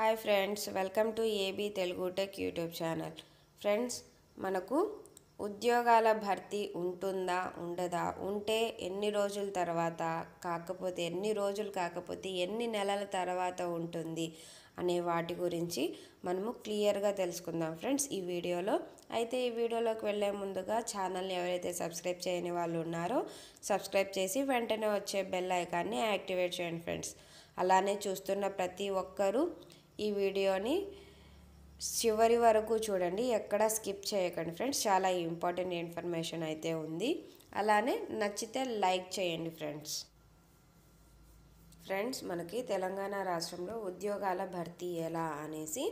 hi friends welcome to AB Telugu tech YouTube channel friends మనకు ఉద్యోగాల భర్తీ ఉంటుందా ఉండదా ఉంటే ఎన్ని రోజుల తర్వాత కాకపోతే ఎన్ని రోజులు కాకపోతే ఎన్ని నెలల తర్వాత ఉంటుంది అనే వాటి గురించి మనము క్లియర్గా తెలుసుకుందాం ఫ్రెండ్స్ ఈ వీడియోలో అయితే ఈ వీడియోలోకి వెళ్ళే ముందుగా ఛానల్ని ఎవరైతే సబ్స్క్రైబ్ చేయని వాళ్ళు ఉన్నారో సబ్స్క్రైబ్ చేసి వెంటనే వచ్చే బెల్ ఐకాన్ని యాక్టివేట్ చేయండి ఫ్రెండ్స్ అలానే చూస్తున్న ప్రతి ఒక్కరూ ఈ వీడియోని చివరి వరకు చూడండి ఎక్కడ స్కిప్ చేయకండి ఫ్రెండ్స్ చాలా ఇంపార్టెంట్ ఇన్ఫర్మేషన్ అయితే ఉంది అలానే నచ్చితే లైక్ చేయండి ఫ్రెండ్స్ ఫ్రెండ్స్ మనకి తెలంగాణ రాష్ట్రంలో ఉద్యోగాల భర్తీ ఎలా అనేసి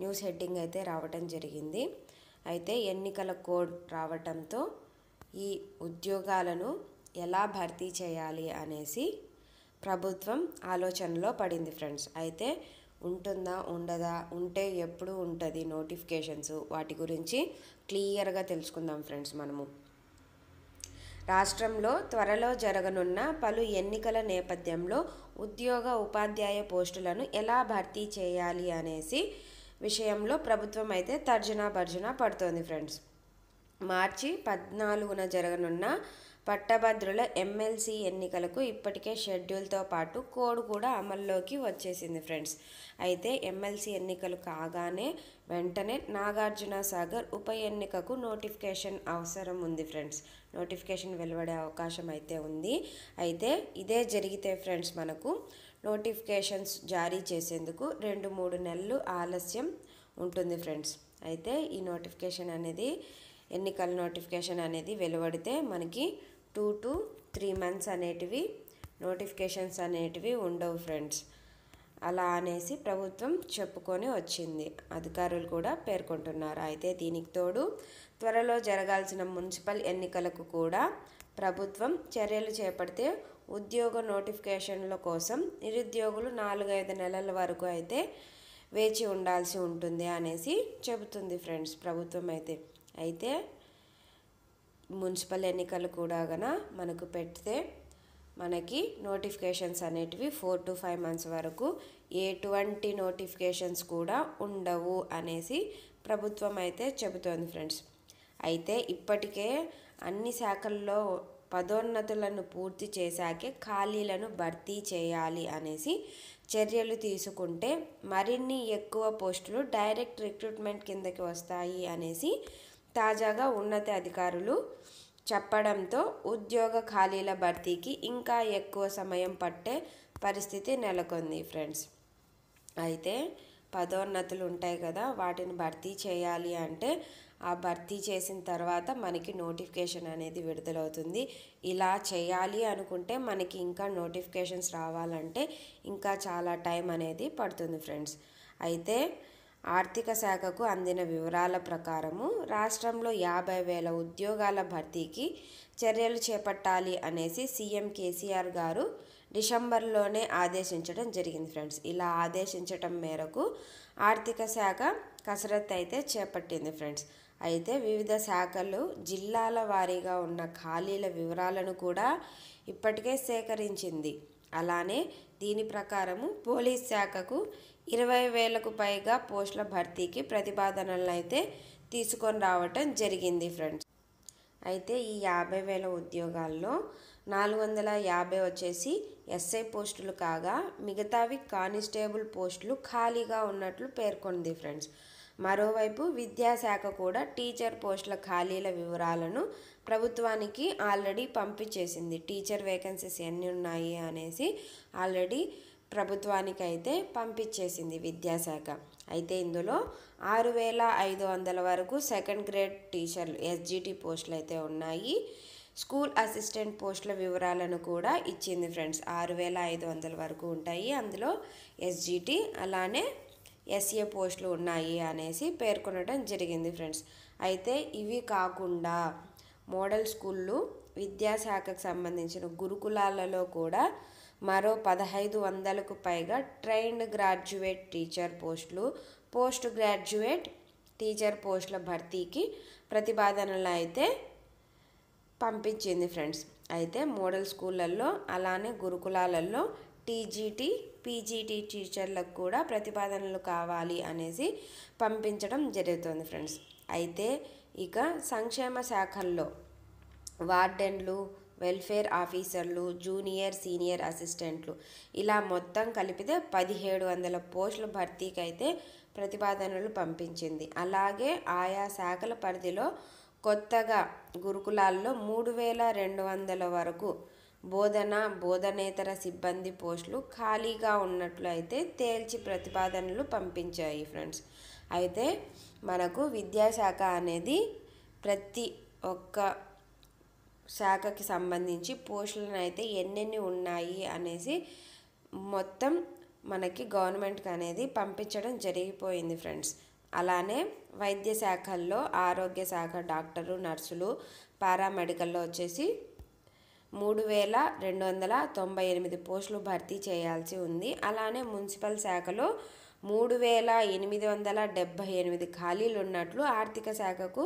న్యూస్ హెడ్డింగ్ అయితే రావటం జరిగింది అయితే ఎన్నికల కోడ్ రావటంతో ఈ ఉద్యోగాలను ఎలా భర్తీ చేయాలి అనేసి ప్రభుత్వం ఆలోచనలో పడింది ఫ్రెండ్స్ అయితే ఉంటుందా ఉండదా ఉంటే ఎప్పుడు ఉంటుంది నోటిఫికేషన్స్ వాటి గురించి క్లియర్గా తెలుసుకుందాం ఫ్రెండ్స్ మనము రాష్ట్రంలో త్వరలో జరగనున్న పలు ఎన్నికల నేపథ్యంలో ఉద్యోగ ఉపాధ్యాయ పోస్టులను ఎలా భర్తీ చేయాలి అనేసి విషయంలో ప్రభుత్వం అయితే తర్జనా భర్జన పడుతోంది ఫ్రెండ్స్ మార్చి పద్నాలుగున జరగనున్న పట్టభద్రుల ఎమ్మెల్సీ ఎన్నికలకు ఇప్పటికే షెడ్యూల్తో పాటు కోడ్ కూడా అమల్లోకి వచ్చేసింది ఫ్రెండ్స్ అయితే ఎమ్మెల్సీ ఎన్నికలు కాగానే వెంటనే నాగార్జున సాగర్ ఉప ఎన్నికకు నోటిఫికేషన్ అవసరం ఉంది ఫ్రెండ్స్ నోటిఫికేషన్ వెలువడే అవకాశం అయితే ఉంది అయితే ఇదే జరిగితే ఫ్రెండ్స్ మనకు నోటిఫికేషన్స్ జారీ చేసేందుకు రెండు మూడు నెలలు ఆలస్యం ఉంటుంది ఫ్రెండ్స్ అయితే ఈ నోటిఫికేషన్ అనేది ఎన్నికల నోటిఫికేషన్ అనేది వెలువడితే మనకి టూ టు త్రీ మంత్స్ అనేటివి నోటిఫికేషన్స్ అనేటివి ఉండవు ఫ్రెండ్స్ అలా అనేసి ప్రభుత్వం చెప్పుకొని వచ్చింది అధికారులు కూడా పేర్కొంటున్నారు అయితే దీనికి తోడు త్వరలో జరగాల్సిన మున్సిపల్ ఎన్నికలకు కూడా ప్రభుత్వం చర్యలు చేపడితే ఉద్యోగ నోటిఫికేషన్ల కోసం నిరుద్యోగులు నాలుగైదు నెలల వరకు అయితే వేచి ఉండాల్సి ఉంటుంది అనేసి చెబుతుంది ఫ్రెండ్స్ ప్రభుత్వం అయితే అయితే మున్సిపల్ ఎన్నికలు కూడా గన మనకు పెడితే మనకి నోటిఫికేషన్స్ అనేటివి ఫోర్ టు ఫైవ్ మంత్స్ వరకు ఎటువంటి నోటిఫికేషన్స్ కూడా ఉండవు అనేసి ప్రభుత్వం అయితే చెబుతోంది ఫ్రెండ్స్ అయితే ఇప్పటికే అన్ని శాఖల్లో పదోన్నతులను పూర్తి చేశాకే ఖాళీలను భర్తీ చేయాలి అనేసి చర్యలు తీసుకుంటే మరిన్ని ఎక్కువ పోస్టులు డైరెక్ట్ రిక్రూట్మెంట్ కిందకి వస్తాయి అనేసి తాజాగా ఉన్నత అధికారులు చెప్పడంతో ఉద్యోగ ఖాళీల భర్తీకి ఇంకా ఎక్కువ సమయం పట్టే పరిస్థితి నెలకొంది ఫ్రెండ్స్ అయితే పదోన్నతులు ఉంటాయి కదా వాటిని భర్తీ చేయాలి అంటే ఆ భర్తీ చేసిన తర్వాత మనకి నోటిఫికేషన్ అనేది విడుదలవుతుంది ఇలా చేయాలి అనుకుంటే మనకి ఇంకా నోటిఫికేషన్స్ రావాలంటే ఇంకా చాలా టైం అనేది పడుతుంది ఫ్రెండ్స్ అయితే ఆర్థిక శాఖకు అందిన వివరాల ప్రకారము రాష్ట్రంలో యాభై వేల ఉద్యోగాల భర్తీకి చర్యలు చేపట్టాలి అనేసి సీఎం కేసీఆర్ గారు డిసెంబర్లోనే ఆదేశించడం జరిగింది ఫ్రెండ్స్ ఇలా ఆదేశించటం మేరకు ఆర్థిక శాఖ కసరత్తు అయితే చేపట్టింది ఫ్రెండ్స్ అయితే వివిధ శాఖలు జిల్లాల వారీగా ఉన్న ఖాళీల వివరాలను కూడా ఇప్పటికే సేకరించింది అలానే దీని ప్రకారము పోలీస్ శాఖకు ఇరవై వేలకు పైగా పోస్టుల భర్తీకి ప్రతిపాదనలను అయితే తీసుకొని రావటం జరిగింది ఫ్రెండ్స్ అయితే ఈ యాభై వేల ఉద్యోగాల్లో నాలుగు వందల యాభై వచ్చేసి ఎస్ఐ పోస్టులు కాగా మిగతావి కానిస్టేబుల్ పోస్టులు ఖాళీగా ఉన్నట్లు పేర్కొంది ఫ్రెండ్స్ మరోవైపు విద్యాశాఖ కూడా టీచర్ పోస్టుల ఖాళీల వివరాలను ప్రభుత్వానికి ఆల్రెడీ పంపించేసింది టీచర్ వేకెన్సీస్ ఎన్ని ఉన్నాయి అనేసి ఆల్రెడీ ప్రభుత్వానికైతే పంపించేసింది విద్యాశాఖ అయితే ఇందులో ఆరు వేల ఐదు వందల వరకు సెకండ్ గ్రేడ్ టీచర్లు ఎస్జిటి పోస్టులు అయితే ఉన్నాయి స్కూల్ అసిస్టెంట్ పోస్టుల వివరాలను కూడా ఇచ్చింది ఫ్రెండ్స్ ఆరు వేల ఐదు వందల వరకు ఉంటాయి అందులో ఎస్జిటి అలానే ఎస్ఏ పోస్టులు ఉన్నాయి అనేసి పేర్కొనడం జరిగింది ఫ్రెండ్స్ అయితే ఇవి కాకుండా మోడల్ స్కూళ్ళు విద్యాశాఖకు సంబంధించిన గురుకులాలలో కూడా మరో పదహైదు వందలకు పైగా ట్రైన్డ్ గ్రాడ్యుయేట్ టీచర్ పోస్టులు పోస్ట్ గ్రాడ్యుయేట్ టీచర్ పోస్టుల భర్తీకి ప్రతిపాదనలు అయితే పంపించింది ఫ్రెండ్స్ అయితే మోడల్ స్కూళ్ళల్లో అలానే గురుకులాలలో టీజీటీ పీజీటీ టీచర్లకు కూడా ప్రతిపాదనలు కావాలి అనేసి పంపించడం జరుగుతుంది ఫ్రెండ్స్ అయితే ఇక సంక్షేమ శాఖల్లో వార్డెన్లు వెల్ఫేర్ ఆఫీసర్లు జూనియర్ సీనియర్ అసిస్టెంట్లు ఇలా మొత్తం కలిపితే పదిహేడు వందల పోస్టుల భర్తీకి అయితే ప్రతిపాదనలు పంపించింది అలాగే ఆయా శాఖల పరిధిలో కొత్తగా గురుకులాల్లో మూడు వేల రెండు వందల వరకు బోధన బోధనేతర సిబ్బంది పోస్టులు ఖాళీగా ఉన్నట్లు అయితే తేల్చి ప్రతిపాదనలు పంపించాయి ఫ్రెండ్స్ అయితే మనకు విద్యాశాఖ అనేది ప్రతి ఒక్క శాఖకి సంబంధించి పోస్టులను అయితే ఎన్నెన్ని ఉన్నాయి అనేసి మొత్తం మనకి గవర్నమెంట్కి అనేది పంపించడం జరిగిపోయింది ఫ్రెండ్స్ అలానే వైద్య శాఖల్లో ఆరోగ్య శాఖ డాక్టర్లు నర్సులు పారామెడికల్లో వచ్చేసి మూడు వేల రెండు వందల తొంభై ఎనిమిది పోస్టులు భర్తీ చేయాల్సి ఉంది అలానే మున్సిపల్ శాఖలో మూడు వేల ఎనిమిది వందల డెబ్భై ఎనిమిది ఖాళీలు ఉన్నట్లు ఆర్థిక శాఖకు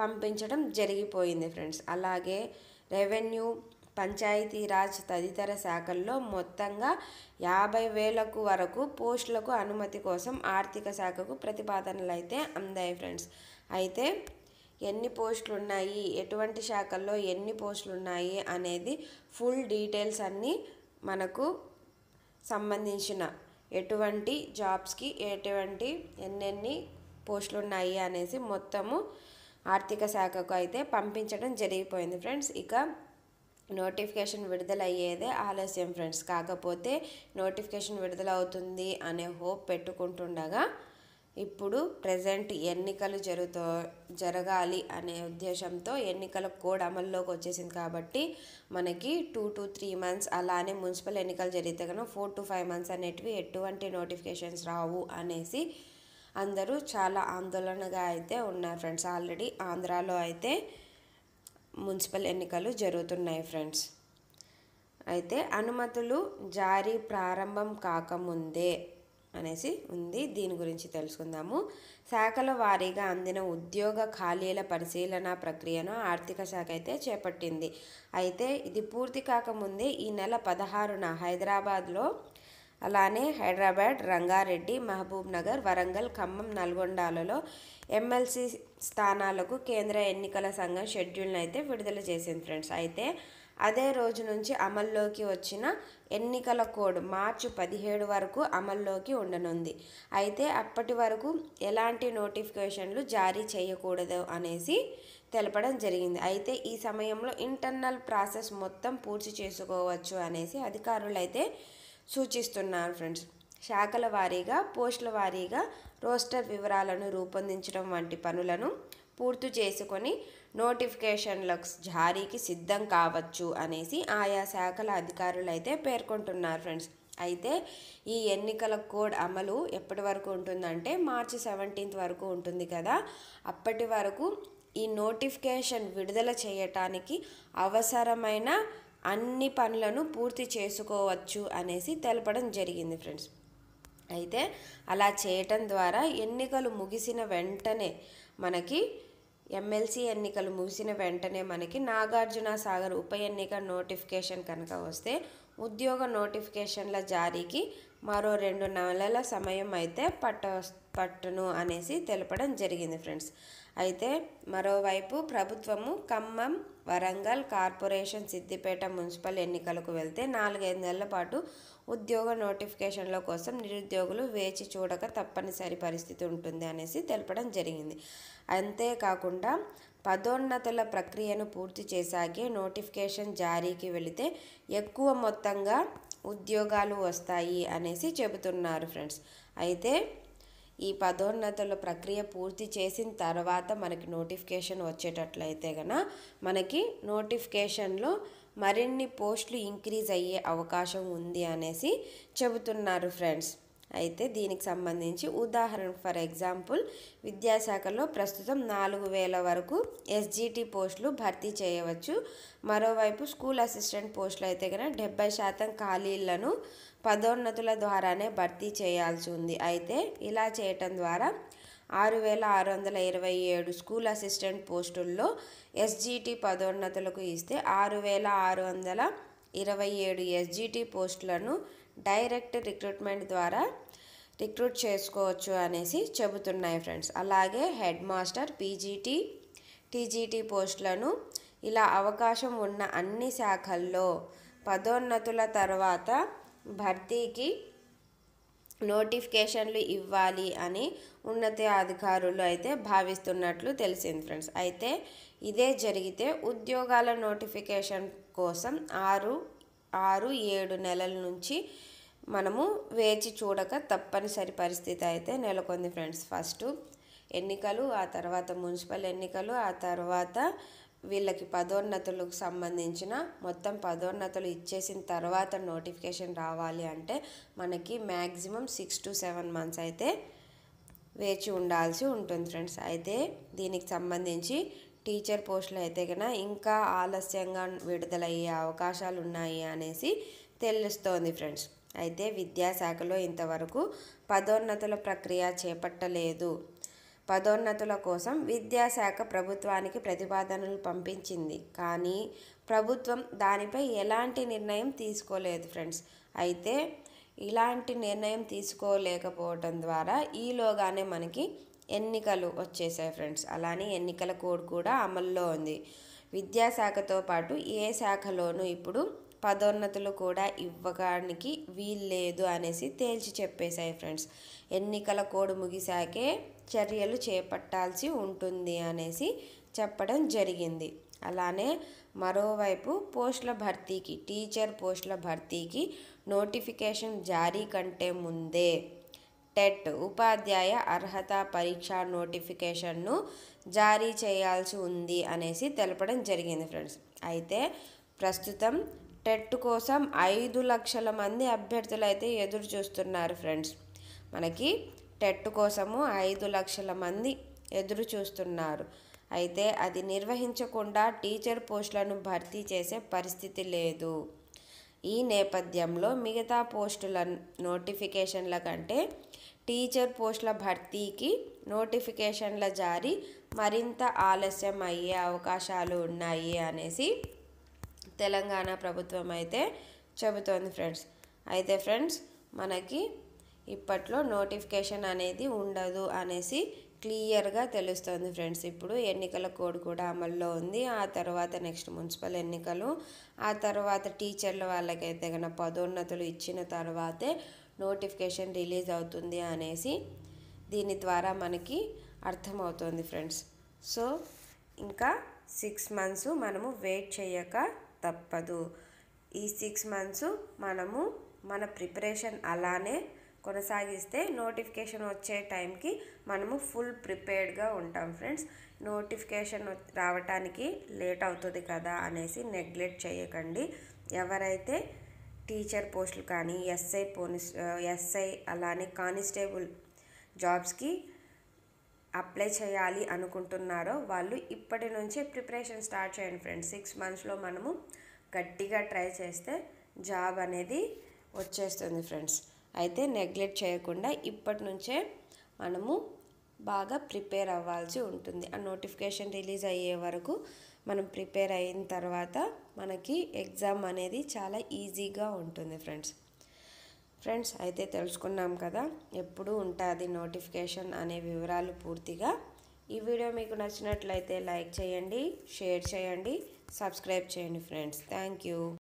పంపించడం జరిగిపోయింది ఫ్రెండ్స్ అలాగే రెవెన్యూ పంచాయతీరాజ్ తదితర శాఖల్లో మొత్తంగా యాభై వేలకు వరకు పోస్టులకు అనుమతి కోసం ఆర్థిక శాఖకు ప్రతిపాదనలు అయితే అందాయి ఫ్రెండ్స్ అయితే ఎన్ని పోస్టులు ఉన్నాయి ఎటువంటి శాఖల్లో ఎన్ని పోస్టులు ఉన్నాయి అనేది ఫుల్ డీటెయిల్స్ అన్నీ మనకు సంబంధించిన ఎటువంటి జాబ్స్కి ఎటువంటి ఎన్నెన్ని పోస్టులు ఉన్నాయి అనేసి మొత్తము ఆర్థిక శాఖకు అయితే పంపించడం జరిగిపోయింది ఫ్రెండ్స్ ఇక నోటిఫికేషన్ విడుదలయ్యేదే ఆలస్యం ఫ్రెండ్స్ కాకపోతే నోటిఫికేషన్ విడుదల అవుతుంది అనే హోప్ పెట్టుకుంటుండగా ఇప్పుడు ప్రజెంట్ ఎన్నికలు జరుగుతో జరగాలి అనే ఉద్దేశంతో ఎన్నికల కోడ్ అమల్లోకి వచ్చేసింది కాబట్టి మనకి టూ టు త్రీ మంత్స్ అలానే మున్సిపల్ ఎన్నికలు జరిగితే కనుక ఫోర్ టు ఫైవ్ మంత్స్ అనేటివి ఎటువంటి నోటిఫికేషన్స్ రావు అనేసి అందరూ చాలా ఆందోళనగా అయితే ఉన్నారు ఫ్రెండ్స్ ఆల్రెడీ ఆంధ్రాలో అయితే మున్సిపల్ ఎన్నికలు జరుగుతున్నాయి ఫ్రెండ్స్ అయితే అనుమతులు జారీ ప్రారంభం కాకముందే అనేసి ఉంది దీని గురించి తెలుసుకుందాము శాఖల వారీగా అందిన ఉద్యోగ ఖాళీల పరిశీలన ప్రక్రియను ఆర్థిక శాఖ అయితే చేపట్టింది అయితే ఇది పూర్తి కాకముందే ఈ నెల పదహారున హైదరాబాద్లో అలానే హైదరాబాద్ రంగారెడ్డి మహబూబ్ నగర్ వరంగల్ ఖమ్మం నల్గొండలలో ఎమ్మెల్సీ స్థానాలకు కేంద్ర ఎన్నికల సంఘం షెడ్యూల్ని అయితే విడుదల చేసింది ఫ్రెండ్స్ అయితే అదే రోజు నుంచి అమల్లోకి వచ్చిన ఎన్నికల కోడ్ మార్చి పదిహేడు వరకు అమల్లోకి ఉండనుంది అయితే అప్పటి వరకు ఎలాంటి నోటిఫికేషన్లు జారీ చేయకూడదు అనేసి తెలపడం జరిగింది అయితే ఈ సమయంలో ఇంటర్నల్ ప్రాసెస్ మొత్తం పూర్తి చేసుకోవచ్చు అనేసి అధికారులు అయితే సూచిస్తున్నారు ఫ్రెండ్స్ శాఖల వారీగా పోస్టుల వారీగా రోస్టర్ వివరాలను రూపొందించడం వంటి పనులను పూర్తి చేసుకొని నోటిఫికేషన్ల జారీకి సిద్ధం కావచ్చు అనేసి ఆయా శాఖల అధికారులు అయితే పేర్కొంటున్నారు ఫ్రెండ్స్ అయితే ఈ ఎన్నికల కోడ్ అమలు ఎప్పటి వరకు ఉంటుందంటే మార్చి సెవెంటీన్త్ వరకు ఉంటుంది కదా అప్పటి వరకు ఈ నోటిఫికేషన్ విడుదల చేయటానికి అవసరమైన అన్ని పనులను పూర్తి చేసుకోవచ్చు అనేసి తెలపడం జరిగింది ఫ్రెండ్స్ అయితే అలా చేయటం ద్వారా ఎన్నికలు ముగిసిన వెంటనే మనకి ఎమ్మెల్సీ ఎన్నికలు ముగిసిన వెంటనే మనకి నాగార్జున సాగర్ ఉప ఎన్నిక నోటిఫికేషన్ కనుక వస్తే ఉద్యోగ నోటిఫికేషన్ల జారీకి మరో రెండు నెలల సమయం అయితే పట్ట పట్టును అనేసి తెలపడం జరిగింది ఫ్రెండ్స్ అయితే మరోవైపు ప్రభుత్వము ఖమ్మం వరంగల్ కార్పొరేషన్ సిద్దిపేట మున్సిపల్ ఎన్నికలకు వెళ్తే నాలుగైదు నెలల పాటు ఉద్యోగ నోటిఫికేషన్ల కోసం నిరుద్యోగులు వేచి చూడక తప్పనిసరి పరిస్థితి ఉంటుంది అనేసి తెలపడం జరిగింది అంతేకాకుండా పదోన్నతుల ప్రక్రియను పూర్తి చేశాకే నోటిఫికేషన్ జారీకి వెళితే ఎక్కువ మొత్తంగా ఉద్యోగాలు వస్తాయి అనేసి చెబుతున్నారు ఫ్రెండ్స్ అయితే ఈ పదోన్నతుల ప్రక్రియ పూర్తి చేసిన తర్వాత మనకి నోటిఫికేషన్ వచ్చేటట్లయితే గన మనకి నోటిఫికేషన్లో మరిన్ని పోస్టులు ఇంక్రీజ్ అయ్యే అవకాశం ఉంది అనేసి చెబుతున్నారు ఫ్రెండ్స్ అయితే దీనికి సంబంధించి ఉదాహరణ ఫర్ ఎగ్జాంపుల్ విద్యాశాఖలో ప్రస్తుతం నాలుగు వేల వరకు ఎస్జిటి పోస్టులు భర్తీ చేయవచ్చు మరోవైపు స్కూల్ అసిస్టెంట్ పోస్టులు అయితే కనుక డెబ్బై శాతం ఖాళీలను పదోన్నతుల ద్వారానే భర్తీ చేయాల్సి ఉంది అయితే ఇలా చేయటం ద్వారా ఆరు వేల ఆరు వందల ఇరవై ఏడు స్కూల్ అసిస్టెంట్ పోస్టుల్లో ఎస్జీటీ పదోన్నతులకు ఇస్తే ఆరు వేల ఆరు వందల ఇరవై ఏడు ఎస్జీటీ పోస్టులను డైరెక్ట్ రిక్రూట్మెంట్ ద్వారా రిక్రూట్ చేసుకోవచ్చు అనేసి చెబుతున్నాయి ఫ్రెండ్స్ అలాగే హెడ్ మాస్టర్ పీజీటీ టీజీటీ పోస్టులను ఇలా అవకాశం ఉన్న అన్ని శాఖల్లో పదోన్నతుల తర్వాత భర్తీకి నోటిఫికేషన్లు ఇవ్వాలి అని ఉన్నత అధికారులు అయితే భావిస్తున్నట్లు తెలిసింది ఫ్రెండ్స్ అయితే ఇదే జరిగితే ఉద్యోగాల నోటిఫికేషన్ కోసం ఆరు ఆరు ఏడు నెలల నుంచి మనము వేచి చూడక తప్పనిసరి పరిస్థితి అయితే నెలకొంది ఫ్రెండ్స్ ఫస్ట్ ఎన్నికలు ఆ తర్వాత మున్సిపల్ ఎన్నికలు ఆ తర్వాత వీళ్ళకి పదోన్నతులకు సంబంధించిన మొత్తం పదోన్నతులు ఇచ్చేసిన తర్వాత నోటిఫికేషన్ రావాలి అంటే మనకి maximum six to seven months అయితే వేచి ఉండాల్సి ఉంటుంది ఫ్రెండ్స్ అయితే దీనికి సంబంధించి టీచర్ పోస్టులు అయితే కన్నా ఇంకా ఆలస్యంగా విడుదలయ్యే అవకాశాలు ఉన్నాయి అనేసి తెలుస్తోంది ఫ్రెండ్స్ అయితే విద్యాశాఖలో ఇంతవరకు పదోన్నతుల ప్రక్రియ చేపట్టలేదు పదోన్నతుల కోసం విద్యాశాఖ ప్రభుత్వానికి ప్రతిపాదనలు పంపించింది కానీ ప్రభుత్వం దానిపై ఎలాంటి నిర్ణయం తీసుకోలేదు ఫ్రెండ్స్ అయితే ఇలాంటి నిర్ణయం తీసుకోలేకపోవటం ద్వారా ఈలోగానే మనకి ఎన్నికలు వచ్చేసాయి ఫ్రెండ్స్ అలానే ఎన్నికల కోడ్ కూడా అమల్లో ఉంది విద్యాశాఖతో పాటు ఏ శాఖలోనూ ఇప్పుడు పదోన్నతులు కూడా ఇవ్వడానికి వీల్లేదు అనేసి తేల్చి చెప్పేశాయి ఫ్రెండ్స్ ఎన్నికల కోడ్ ముగిశాకే చర్యలు చేపట్టాల్సి ఉంటుంది అనేసి చెప్పడం జరిగింది అలానే మరోవైపు పోస్టుల భర్తీకి టీచర్ పోస్టుల భర్తీకి నోటిఫికేషన్ జారీ కంటే ముందే టెట్ ఉపాధ్యాయ అర్హత పరీక్ష నోటిఫికేషన్ను జారీ చేయాల్సి ఉంది అనేసి తెలపడం జరిగింది ఫ్రెండ్స్ అయితే ప్రస్తుతం టెట్ కోసం ఐదు లక్షల మంది అభ్యర్థులు అయితే ఎదురు చూస్తున్నారు ఫ్రెండ్స్ మనకి టెట్ కోసము ఐదు లక్షల మంది ఎదురు చూస్తున్నారు అయితే అది నిర్వహించకుండా టీచర్ పోస్టులను భర్తీ చేసే పరిస్థితి లేదు ఈ నేపథ్యంలో మిగతా పోస్టుల నోటిఫికేషన్ల కంటే టీచర్ పోస్టుల భర్తీకి నోటిఫికేషన్ల జారీ మరింత ఆలస్యం అయ్యే అవకాశాలు ఉన్నాయి అనేసి తెలంగాణ ప్రభుత్వం అయితే చెబుతోంది ఫ్రెండ్స్ అయితే ఫ్రెండ్స్ మనకి ఇప్పట్లో నోటిఫికేషన్ అనేది ఉండదు అనేసి క్లియర్గా తెలుస్తుంది ఫ్రెండ్స్ ఇప్పుడు ఎన్నికల కోడ్ కూడా అమల్లో ఉంది ఆ తర్వాత నెక్స్ట్ మున్సిపల్ ఎన్నికలు ఆ తర్వాత టీచర్ల వాళ్ళకైతే కనుక పదోన్నతులు ఇచ్చిన తర్వాతే నోటిఫికేషన్ రిలీజ్ అవుతుంది అనేసి దీని ద్వారా మనకి అర్థమవుతుంది ఫ్రెండ్స్ సో ఇంకా సిక్స్ మంత్స్ మనము వెయిట్ చేయక తప్పదు ఈ సిక్స్ మంత్స్ మనము మన ప్రిపరేషన్ అలానే కొనసాగిస్తే నోటిఫికేషన్ వచ్చే టైంకి మనము ఫుల్ ప్రిపేర్డ్గా ఉంటాం ఫ్రెండ్స్ నోటిఫికేషన్ రావటానికి లేట్ అవుతుంది కదా అనేసి నెగ్లెక్ట్ చేయకండి ఎవరైతే టీచర్ పోస్టులు కానీ ఎస్ఐ పోలీస్ ఎస్ఐ అలానే కానిస్టేబుల్ జాబ్స్కి అప్లై చేయాలి అనుకుంటున్నారో వాళ్ళు ఇప్పటి నుంచే ప్రిపరేషన్ స్టార్ట్ చేయండి ఫ్రెండ్స్ సిక్స్ మంత్స్లో మనము గట్టిగా ట్రై చేస్తే జాబ్ అనేది వచ్చేస్తుంది ఫ్రెండ్స్ అయితే నెగ్లెక్ట్ చేయకుండా ఇప్పటి నుంచే మనము బాగా ప్రిపేర్ అవ్వాల్సి ఉంటుంది ఆ నోటిఫికేషన్ రిలీజ్ అయ్యే వరకు మనం ప్రిపేర్ అయిన తర్వాత మనకి ఎగ్జామ్ అనేది చాలా ఈజీగా ఉంటుంది ఫ్రెండ్స్ ఫ్రెండ్స్ అయితే తెలుసుకున్నాం కదా ఎప్పుడు ఉంటుంది నోటిఫికేషన్ అనే వివరాలు పూర్తిగా ఈ వీడియో మీకు నచ్చినట్లయితే లైక్ చేయండి షేర్ చేయండి సబ్స్క్రైబ్ చేయండి ఫ్రెండ్స్ థ్యాంక్